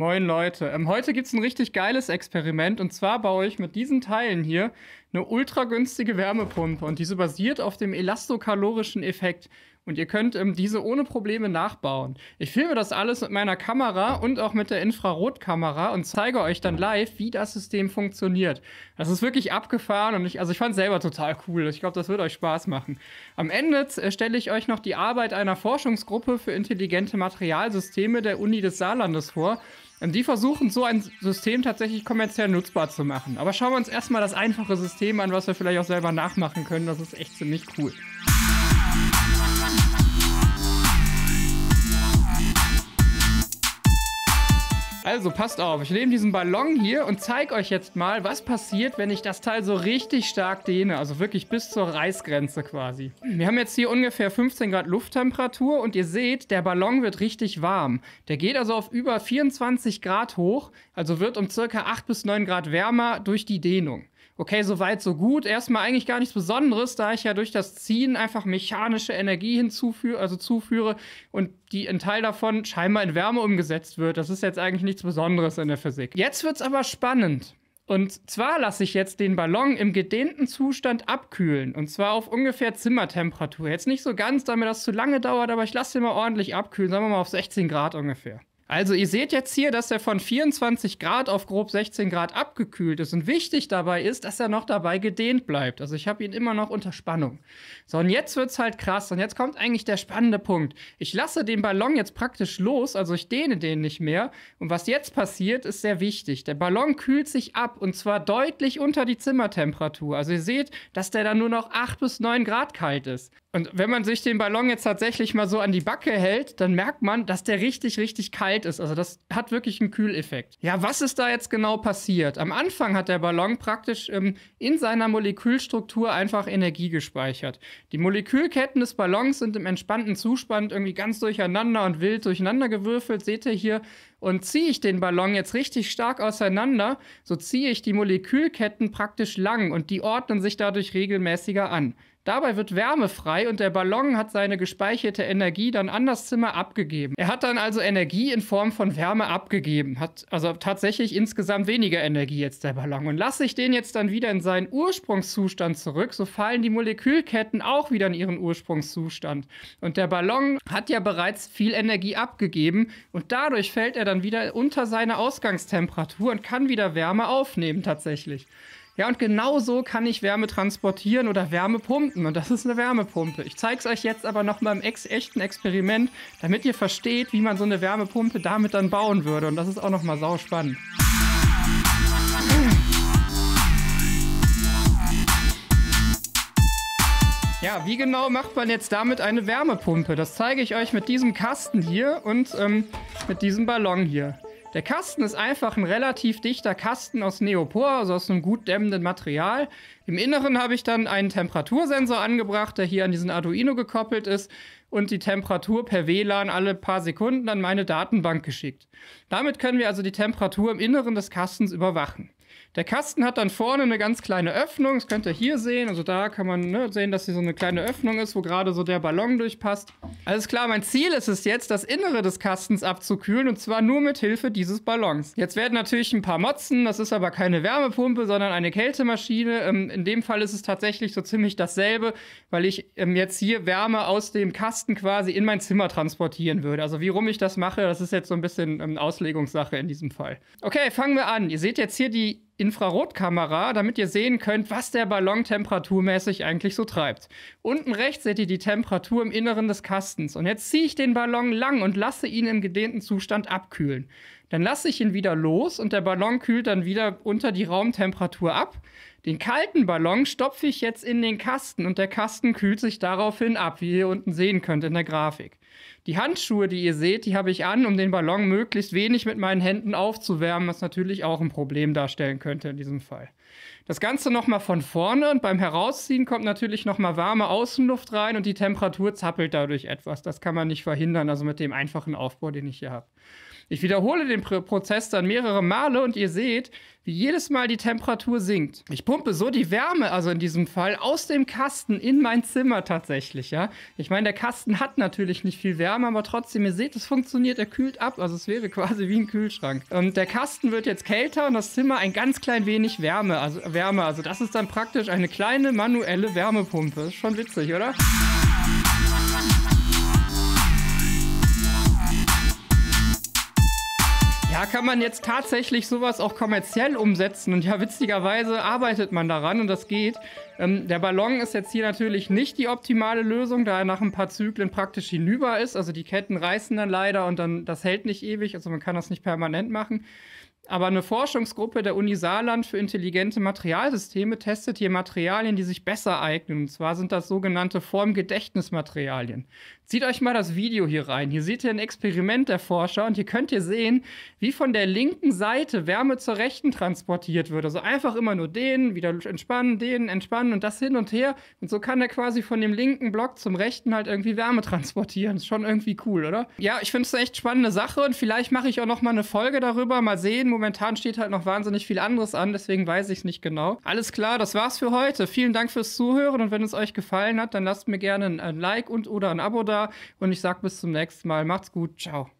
Moin Leute. Ähm, heute gibt es ein richtig geiles Experiment und zwar baue ich mit diesen Teilen hier eine ultra günstige Wärmepumpe und diese basiert auf dem elastokalorischen Effekt. Und ihr könnt ähm, diese ohne Probleme nachbauen. Ich filme das alles mit meiner Kamera und auch mit der Infrarotkamera und zeige euch dann live, wie das System funktioniert. Das ist wirklich abgefahren und ich, also ich fand es selber total cool. Ich glaube, das wird euch Spaß machen. Am Ende äh, stelle ich euch noch die Arbeit einer Forschungsgruppe für intelligente Materialsysteme der Uni des Saarlandes vor. Ähm, die versuchen so ein System tatsächlich kommerziell nutzbar zu machen. Aber schauen wir uns erstmal das einfache System an, was wir vielleicht auch selber nachmachen können. Das ist echt ziemlich cool. Also passt auf, ich nehme diesen Ballon hier und zeige euch jetzt mal, was passiert, wenn ich das Teil so richtig stark dehne. Also wirklich bis zur Reißgrenze quasi. Wir haben jetzt hier ungefähr 15 Grad Lufttemperatur und ihr seht, der Ballon wird richtig warm. Der geht also auf über 24 Grad hoch, also wird um circa 8 bis 9 Grad wärmer durch die Dehnung okay, so weit, so gut. Erstmal eigentlich gar nichts Besonderes, da ich ja durch das Ziehen einfach mechanische Energie hinzuführe, also zuführe und die ein Teil davon scheinbar in Wärme umgesetzt wird. Das ist jetzt eigentlich nichts Besonderes in der Physik. Jetzt wird es aber spannend. Und zwar lasse ich jetzt den Ballon im gedehnten Zustand abkühlen. Und zwar auf ungefähr Zimmertemperatur. Jetzt nicht so ganz, da mir das zu lange dauert, aber ich lasse den mal ordentlich abkühlen. Sagen wir mal auf 16 Grad ungefähr. Also ihr seht jetzt hier, dass er von 24 Grad auf grob 16 Grad abgekühlt ist. Und wichtig dabei ist, dass er noch dabei gedehnt bleibt. Also ich habe ihn immer noch unter Spannung. So, und jetzt wird es halt krass. Und jetzt kommt eigentlich der spannende Punkt. Ich lasse den Ballon jetzt praktisch los, also ich dehne den nicht mehr. Und was jetzt passiert, ist sehr wichtig. Der Ballon kühlt sich ab und zwar deutlich unter die Zimmertemperatur. Also ihr seht, dass der dann nur noch 8 bis 9 Grad kalt ist. Und wenn man sich den Ballon jetzt tatsächlich mal so an die Backe hält, dann merkt man, dass der richtig, richtig kalt ist. Also das hat wirklich einen Kühleffekt. Ja, was ist da jetzt genau passiert? Am Anfang hat der Ballon praktisch ähm, in seiner Molekülstruktur einfach Energie gespeichert. Die Molekülketten des Ballons sind im entspannten Zustand irgendwie ganz durcheinander und wild durcheinander gewürfelt, Seht ihr hier? Und ziehe ich den Ballon jetzt richtig stark auseinander, so ziehe ich die Molekülketten praktisch lang und die ordnen sich dadurch regelmäßiger an. Dabei wird Wärme frei und der Ballon hat seine gespeicherte Energie dann an das Zimmer abgegeben. Er hat dann also Energie in Form von Wärme abgegeben, hat also tatsächlich insgesamt weniger Energie jetzt der Ballon. Und lasse ich den jetzt dann wieder in seinen Ursprungszustand zurück, so fallen die Molekülketten auch wieder in ihren Ursprungszustand. Und der Ballon hat ja bereits viel Energie abgegeben und dadurch fällt er dann wieder unter seine Ausgangstemperatur und kann wieder Wärme aufnehmen tatsächlich. Ja, und genau so kann ich Wärme transportieren oder Wärme pumpen. Und das ist eine Wärmepumpe. Ich zeige es euch jetzt aber nochmal im ex echten Experiment, damit ihr versteht, wie man so eine Wärmepumpe damit dann bauen würde. Und das ist auch nochmal sau spannend. Ja, wie genau macht man jetzt damit eine Wärmepumpe? Das zeige ich euch mit diesem Kasten hier und ähm, mit diesem Ballon hier. Der Kasten ist einfach ein relativ dichter Kasten aus Neopor, also aus einem gut dämmenden Material. Im Inneren habe ich dann einen Temperatursensor angebracht, der hier an diesen Arduino gekoppelt ist und die Temperatur per WLAN alle paar Sekunden an meine Datenbank geschickt. Damit können wir also die Temperatur im Inneren des Kastens überwachen. Der Kasten hat dann vorne eine ganz kleine Öffnung, das könnt ihr hier sehen. Also da kann man ne, sehen, dass hier so eine kleine Öffnung ist, wo gerade so der Ballon durchpasst. Alles klar, mein Ziel ist es jetzt, das Innere des Kastens abzukühlen und zwar nur mit Hilfe dieses Ballons. Jetzt werden natürlich ein paar Motzen, das ist aber keine Wärmepumpe, sondern eine Kältemaschine. Ähm, in dem Fall ist es tatsächlich so ziemlich dasselbe, weil ich ähm, jetzt hier Wärme aus dem Kasten quasi in mein Zimmer transportieren würde. Also wie rum ich das mache, das ist jetzt so ein bisschen ähm, Auslegungssache in diesem Fall. Okay, fangen wir an. Ihr seht jetzt hier die Infrarotkamera, damit ihr sehen könnt, was der Ballon temperaturmäßig eigentlich so treibt. Unten rechts seht ihr die Temperatur im Inneren des Kastens. Und jetzt ziehe ich den Ballon lang und lasse ihn im gedehnten Zustand abkühlen. Dann lasse ich ihn wieder los und der Ballon kühlt dann wieder unter die Raumtemperatur ab. Den kalten Ballon stopfe ich jetzt in den Kasten und der Kasten kühlt sich daraufhin ab, wie ihr unten sehen könnt in der Grafik. Die Handschuhe, die ihr seht, die habe ich an, um den Ballon möglichst wenig mit meinen Händen aufzuwärmen, was natürlich auch ein Problem darstellen könnte in diesem Fall. Das Ganze nochmal von vorne und beim Herausziehen kommt natürlich nochmal warme Außenluft rein und die Temperatur zappelt dadurch etwas. Das kann man nicht verhindern, also mit dem einfachen Aufbau, den ich hier habe. Ich wiederhole den Prozess dann mehrere Male und ihr seht, wie jedes Mal die Temperatur sinkt. Ich pumpe so die Wärme, also in diesem Fall, aus dem Kasten in mein Zimmer tatsächlich, ja. Ich meine, der Kasten hat natürlich nicht viel Wärme, aber trotzdem, ihr seht, es funktioniert, er kühlt ab, also es wäre quasi wie ein Kühlschrank. Und ähm, der Kasten wird jetzt kälter und das Zimmer ein ganz klein wenig Wärme, also Wärme, also das ist dann praktisch eine kleine manuelle Wärmepumpe. Ist schon witzig, oder? Da kann man jetzt tatsächlich sowas auch kommerziell umsetzen. Und ja, witzigerweise arbeitet man daran und das geht. Ähm, der Ballon ist jetzt hier natürlich nicht die optimale Lösung, da er nach ein paar Zyklen praktisch hinüber ist. Also die Ketten reißen dann leider und dann das hält nicht ewig. Also man kann das nicht permanent machen. Aber eine Forschungsgruppe der Uni Saarland für intelligente Materialsysteme testet hier Materialien, die sich besser eignen. Und zwar sind das sogenannte Formgedächtnismaterialien. Zieht euch mal das Video hier rein. Hier seht ihr ein Experiment der Forscher und hier könnt ihr sehen, wie von der linken Seite Wärme zur rechten transportiert wird. Also einfach immer nur den, wieder entspannen, den, entspannen und das hin und her. Und so kann er quasi von dem linken Block zum rechten halt irgendwie Wärme transportieren. Ist schon irgendwie cool, oder? Ja, ich finde es eine echt spannende Sache und vielleicht mache ich auch noch mal eine Folge darüber. Mal sehen, momentan steht halt noch wahnsinnig viel anderes an, deswegen weiß ich es nicht genau. Alles klar, das war's für heute. Vielen Dank fürs Zuhören und wenn es euch gefallen hat, dann lasst mir gerne ein Like und oder ein Abo da und ich sag bis zum nächsten Mal. Macht's gut, ciao.